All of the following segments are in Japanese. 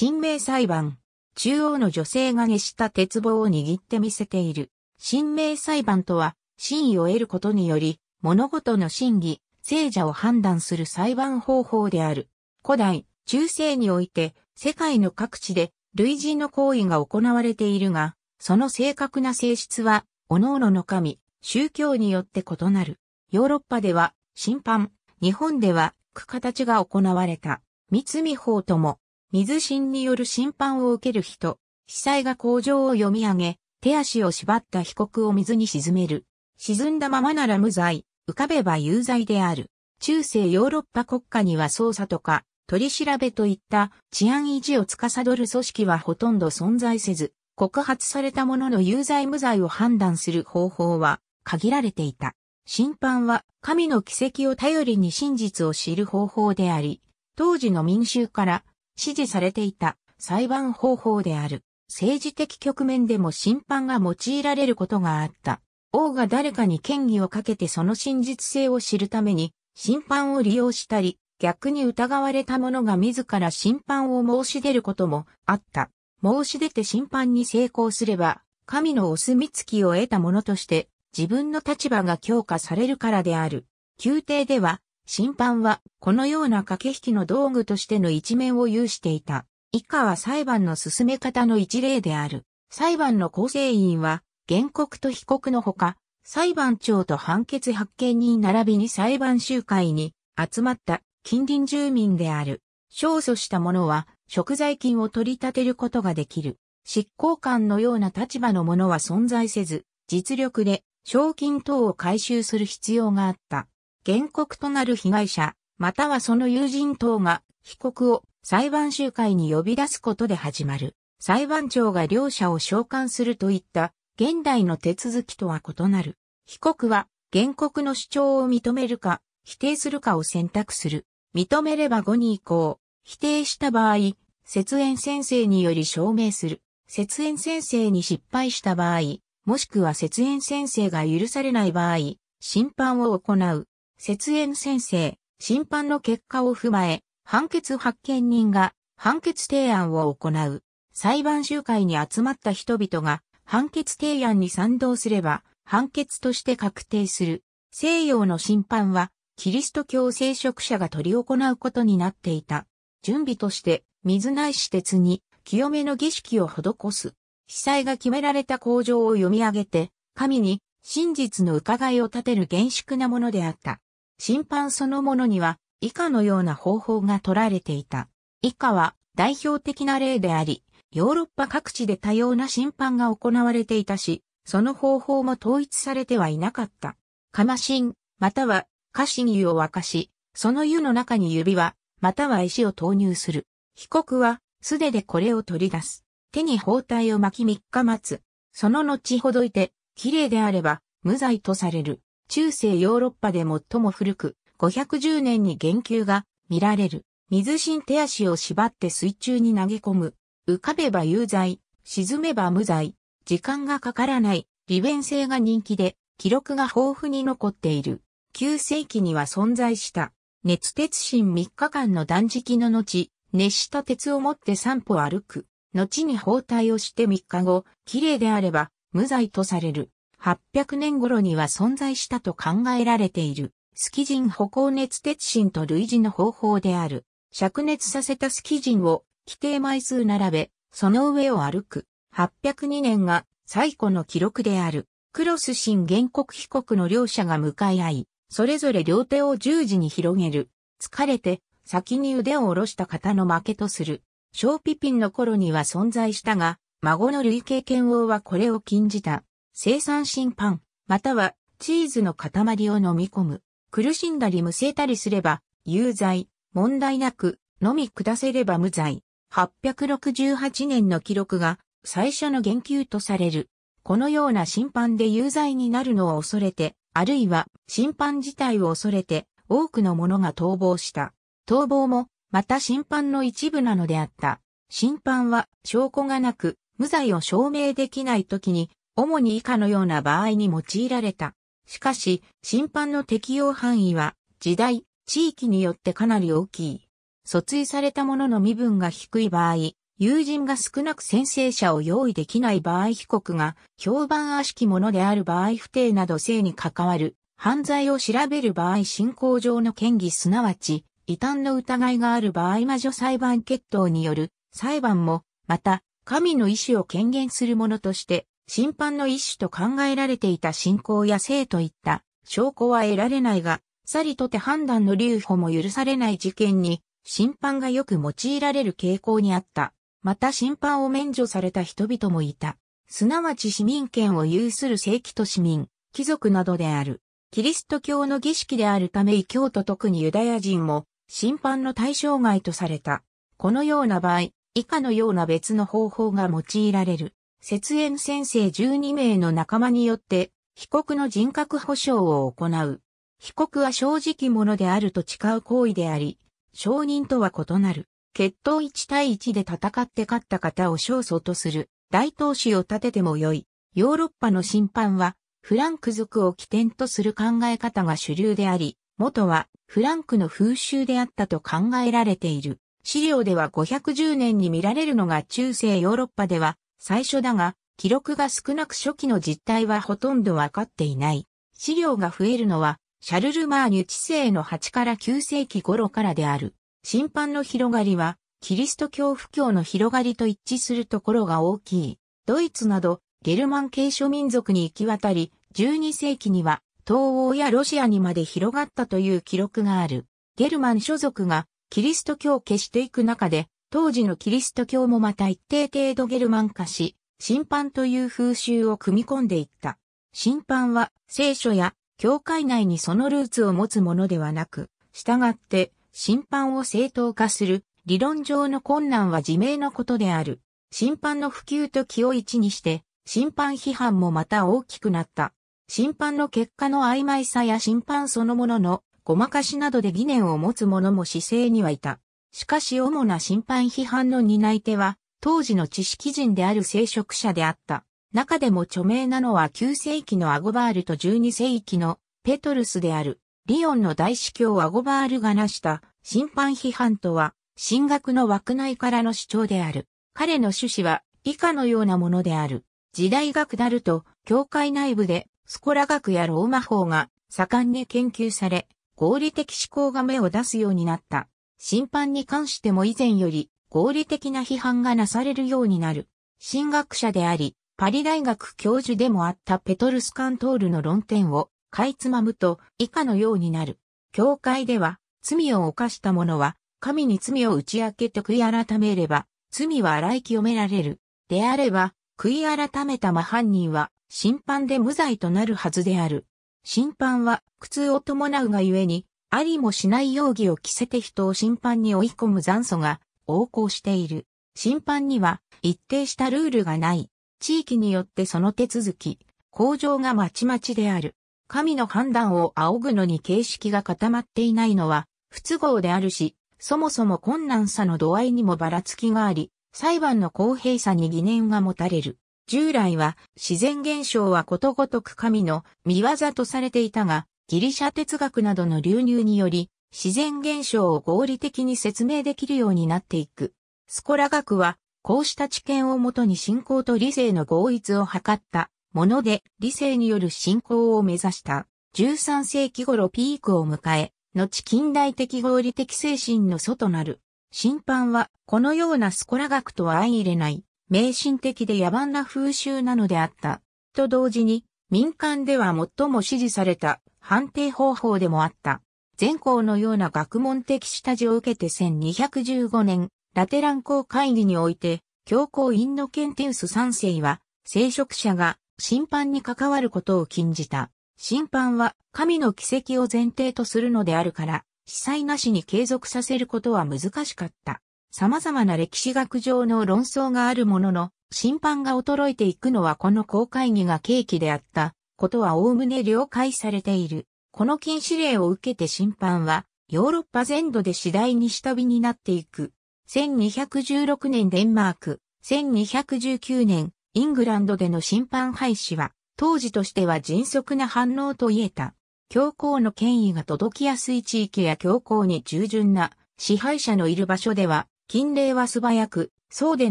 神明裁判。中央の女性が熱した鉄棒を握ってみせている。神明裁判とは、真意を得ることにより、物事の真偽、聖者を判断する裁判方法である。古代、中世において、世界の各地で、類人の行為が行われているが、その正確な性質は、各々の神、宗教によって異なる。ヨーロッパでは、審判、日本では、区形が行われた。三見法とも、水浸による審判を受ける人、被災が工場を読み上げ、手足を縛った被告を水に沈める。沈んだままなら無罪、浮かべば有罪である。中世ヨーロッパ国家には捜査とか、取り調べといった治安維持を司る組織はほとんど存在せず、告発された者の有罪無罪を判断する方法は限られていた。審判は神の奇跡を頼りに真実を知る方法であり、当時の民衆から支持されていた裁判方法である。政治的局面でも審判が用いられることがあった。王が誰かに権威をかけてその真実性を知るために審判を利用したり、逆に疑われた者が自ら審判を申し出ることもあった。申し出て審判に成功すれば、神のお墨付きを得た者として、自分の立場が強化されるからである。宮廷では、審判は、このような駆け引きの道具としての一面を有していた。以下は裁判の進め方の一例である。裁判の構成員は、原告と被告のほか、裁判長と判決発見人並びに裁判集会に集まった近隣住民である。勝訴した者は、贖罪金を取り立てることができる。執行官のような立場の者は存在せず、実力で賞金等を回収する必要があった。原告となる被害者、またはその友人等が被告を裁判集会に呼び出すことで始まる。裁判長が両者を召喚するといった現代の手続きとは異なる。被告は原告の主張を認めるか否定するかを選択する。認めれば5に移行。否定した場合、節縁先生により証明する。節縁先生に失敗した場合、もしくは節縁先生が許されない場合、審判を行う。節縁先生、審判の結果を踏まえ、判決発見人が判決提案を行う。裁判集会に集まった人々が判決提案に賛同すれば判決として確定する。西洋の審判はキリスト教聖職者が取り行うことになっていた。準備として水ない施設に清めの儀式を施す。被災が決められた工場を読み上げて、神に真実の伺いを立てる厳粛なものであった。審判そのものには以下のような方法が取られていた。以下は代表的な例であり、ヨーロッパ各地で多様な審判が行われていたし、その方法も統一されてはいなかった。釜神、または菓子に湯を沸かし、その湯の中に指輪、または石を投入する。被告は素手でこれを取り出す。手に包帯を巻き3日待つ。その後ほどいて、綺麗であれば無罪とされる。中世ヨーロッパで最も古く、510年に言及が見られる。水深手足を縛って水中に投げ込む。浮かべば有罪、沈めば無罪。時間がかからない、利便性が人気で、記録が豊富に残っている。9世紀には存在した。熱鉄心3日間の断食の後、熱した鉄を持って散歩歩く。後に包帯をして3日後、綺麗であれば無罪とされる。800年頃には存在したと考えられている、スキジン歩行熱鉄心と類似の方法である。灼熱させたスキジンを規定枚数並べ、その上を歩く。802年が最古の記録である。クロス新原告被告の両者が向かい合い、それぞれ両手を十字に広げる。疲れて、先に腕を下ろした方の負けとする。小ピピンの頃には存在したが、孫の類型剣王はこれを禁じた。生産審判、またはチーズの塊を飲み込む。苦しんだりむせたりすれば、有罪、問題なく、飲み下せれば無罪。868年の記録が最初の言及とされる。このような審判で有罪になるのを恐れて、あるいは審判自体を恐れて、多くの者が逃亡した。逃亡も、また審判の一部なのであった。審判は証拠がなく、無罪を証明できない時に主に以下のような場合に用いられた。しかし、審判の適用範囲は、時代、地域によってかなり大きい。訴追された者の身分が低い場合、友人が少なく先制者を用意できない場合被告が評判悪しき者である場合不定など性に関わる犯罪を調べる場合進行上の権疑すなわち異端の疑いがある場合魔女裁判決闘による裁判もまた神の意志を権限するものとして審判の一種と考えられていた信仰や性といった証拠は得られないが、さりとて判断の留保も許されない事件に、審判がよく用いられる傾向にあった。また審判を免除された人々もいた。すなわち市民権を有する正規と市民、貴族などである。キリスト教の儀式であるため異教徒特にユダヤ人も審判の対象外とされた。このような場合、以下のような別の方法が用いられる。節縁先生12名の仲間によって、被告の人格保障を行う。被告は正直者であると誓う行為であり、証人とは異なる。決闘1対1で戦って勝った方を勝訴とする。大投手を立ててもよい。ヨーロッパの審判は、フランク族を起点とする考え方が主流であり、元はフランクの風習であったと考えられている。資料では510年に見られるのが中世ヨーロッパでは最初だが、記録が少なく初期の実態はほとんどわかっていない。資料が増えるのは、シャルル・マーニュ治世の8から9世紀頃からである。審判の広がりは、キリスト教布教の広がりと一致するところが大きい。ドイツなど、ゲルマン系諸民族に行き渡り、12世紀には、東欧やロシアにまで広がったという記録がある。ゲルマン諸族がキリスト教を消していく中で、当時のキリスト教もまた一定程度ゲルマン化し、審判という風習を組み込んでいった。審判は聖書や教会内にそのルーツを持つものではなく、従って審判を正当化する理論上の困難は自明のことである。審判の普及と気を一にして、審判批判もまた大きくなった。審判の結果の曖昧さや審判そのもののごまかしなどで疑念を持つ者も姿勢にはいた。しかし主な審判批判の担い手は、当時の知識人である聖職者であった。中でも著名なのは9世紀のアゴバールと12世紀のペトルスである。リオンの大司教アゴバールが成した審判批判とは、進学の枠内からの主張である。彼の趣旨は以下のようなものである。時代が下ると、教会内部でスコラ学やローマ法が盛んに研究され、合理的思考が芽を出すようになった。審判に関しても以前より合理的な批判がなされるようになる。神学者であり、パリ大学教授でもあったペトルス・カントールの論点をかいつまむと以下のようになる。教会では罪を犯した者は神に罪を打ち明けて悔い改めれば罪は洗い清められる。であれば悔い改めた真犯人は審判で無罪となるはずである。審判は苦痛を伴うがゆえにありもしない容疑を着せて人を審判に追い込む残素が横行している。審判には一定したルールがない。地域によってその手続き、向上がまちまちである。神の判断を仰ぐのに形式が固まっていないのは不都合であるし、そもそも困難さの度合いにもばらつきがあり、裁判の公平さに疑念が持たれる。従来は自然現象はことごとく神の見業とされていたが、ギリシャ哲学などの流入により、自然現象を合理的に説明できるようになっていく。スコラ学は、こうした知見をもとに信仰と理性の合一を図ったもので、理性による信仰を目指した。13世紀頃ピークを迎え、後近代的合理的精神の祖となる。審判は、このようなスコラ学とは相入れない、迷信的で野蛮な風習なのであった。と同時に、民間では最も支持された判定方法でもあった。前校のような学問的下地を受けて1215年、ラテラン公会議において、教皇インノケンテウス3世は、聖職者が審判に関わることを禁じた。審判は神の奇跡を前提とするのであるから、司祭なしに継続させることは難しかった。様々な歴史学上の論争があるものの、審判が衰えていくのはこの公会議が契機であった。ことは概ね了解されている。この禁止令を受けて審判は、ヨーロッパ全土で次第に下火になっていく。1216年デンマーク、1219年、イングランドでの審判廃止は、当時としては迅速な反応と言えた。教皇の権威が届きやすい地域や教皇に従順な支配者のいる場所では、禁令は素早く、そうで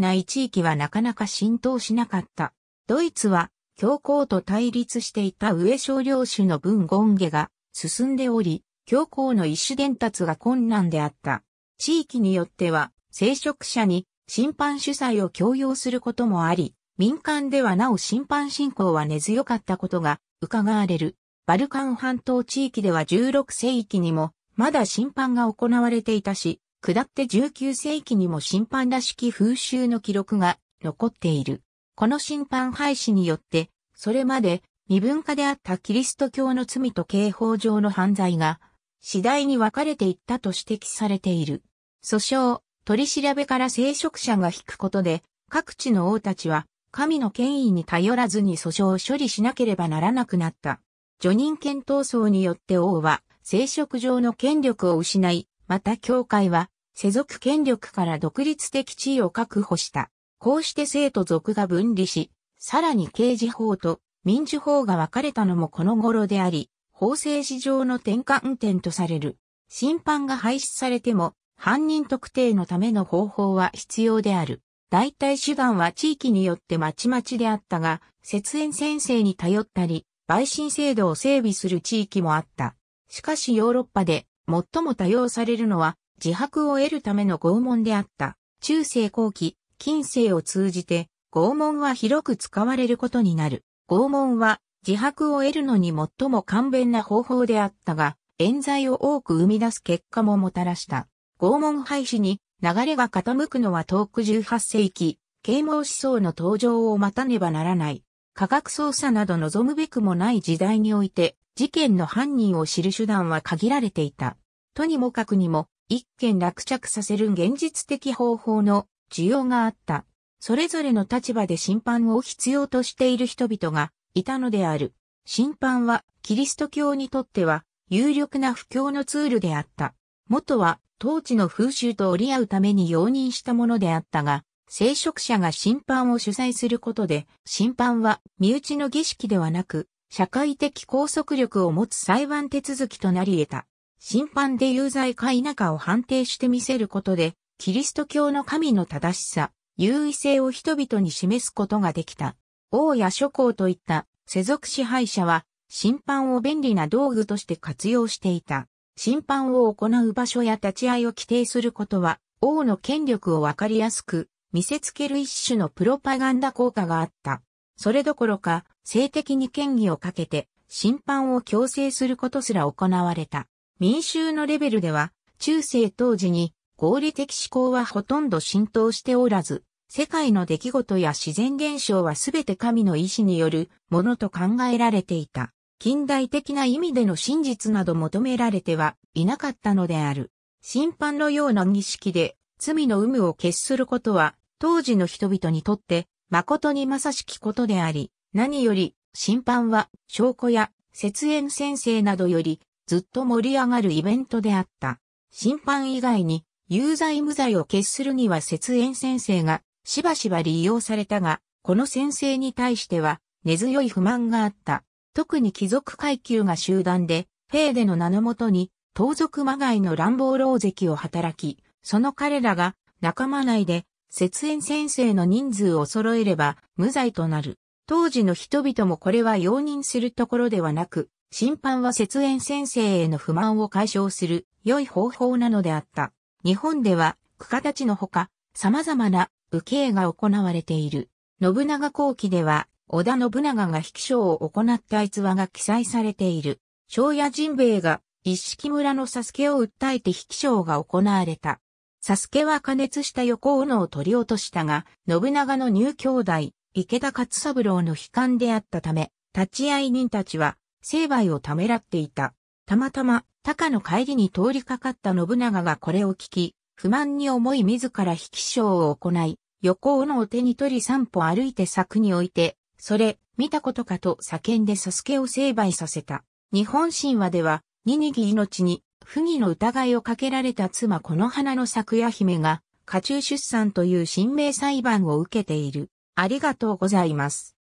ない地域はなかなか浸透しなかった。ドイツは教皇と対立していた上少領主の文言下が進んでおり、教皇の一種伝達が困難であった。地域によっては、聖職者に審判主催を強要することもあり、民間ではなお審判信仰は根強かったことが伺われる。バルカン半島地域では16世紀にもまだ審判が行われていたし、下って19世紀にも審判らしき風習の記録が残っている。この審判廃止によって、それまで身分化であったキリスト教の罪と刑法上の犯罪が、次第に分かれていったと指摘されている。訴訟、取り調べから聖職者が引くことで、各地の王たちは、神の権威に頼らずに訴訟を処理しなければならなくなった。除人権闘争によって王は、聖職上の権力を失い、また教会は、世俗権力から独立的地位を確保した。こうして生と族が分離し、さらに刑事法と民事法が分かれたのもこの頃であり、法制史上の転換点とされる。審判が廃止されても、犯人特定のための方法は必要である。代替手段は地域によってまちまちであったが、節縁先生に頼ったり、陪審制度を整備する地域もあった。しかしヨーロッパで最も多用されるのは自白を得るための拷問であった。中世後期、近世を通じて、拷問は広く使われることになる。拷問は自白を得るのに最も簡便な方法であったが、冤罪を多く生み出す結果ももたらした。拷問廃止に流れが傾くのは遠く18世紀、啓蒙思想の登場を待たねばならない。科学捜査など望むべくもない時代において、事件の犯人を知る手段は限られていた。とにもかくにも、一件落着させる現実的方法の需要があった。それぞれの立場で審判を必要としている人々がいたのである。審判はキリスト教にとっては有力な布教のツールであった。元は当地の風習と折り合うために容認したものであったが、聖職者が審判を主催することで、審判は身内の儀式ではなく、社会的拘束力を持つ裁判手続きとなり得た。審判で有罪か否かを判定してみせることで、キリスト教の神の正しさ、優位性を人々に示すことができた。王や諸侯といった世俗支配者は審判を便利な道具として活用していた。審判を行う場所や立ち会いを規定することは王の権力をわかりやすく見せつける一種のプロパガンダ効果があった。それどころか性的に権威をかけて審判を強制することすら行われた。民衆のレベルでは中世当時に合理的思考はほとんど浸透しておらず、世界の出来事や自然現象はすべて神の意志によるものと考えられていた。近代的な意味での真実など求められてはいなかったのである。審判のような儀式で罪の有無を決することは当時の人々にとって誠にまさしきことであり、何より審判は証拠や節縁先生などよりずっと盛り上がるイベントであった。審判以外に有罪無罪を決するには節縁先生がしばしば利用されたが、この先生に対しては根強い不満があった。特に貴族階級が集団で、フェーデの名のもとに、盗賊まがいの乱暴狼石を働き、その彼らが仲間内で、節縁先生の人数を揃えれば無罪となる。当時の人々もこれは容認するところではなく、審判は節縁先生への不満を解消する良い方法なのであった。日本では、区形のほか、様々な受けが行われている。信長後期では、織田信長が引き章を行った逸話が記載されている。庄屋神兵衛が一式村の佐助を訴えて引き章が行われた。佐助は加熱した横斧を取り落としたが、信長の入兄弟、池田勝三郎の悲観であったため、立ち会い人たちは、成敗をためらっていた。たまたま、高の帰りに通りかかった信長がこれを聞き、不満に思い自ら引き章を行い、横斧を手に取り散歩歩いて柵に置いて、それ、見たことかと叫んでサスケを成敗させた。日本神話では、ニニギ命に、不義の疑いをかけられた妻この花の桜姫が、家中出産という神明裁判を受けている。ありがとうございます。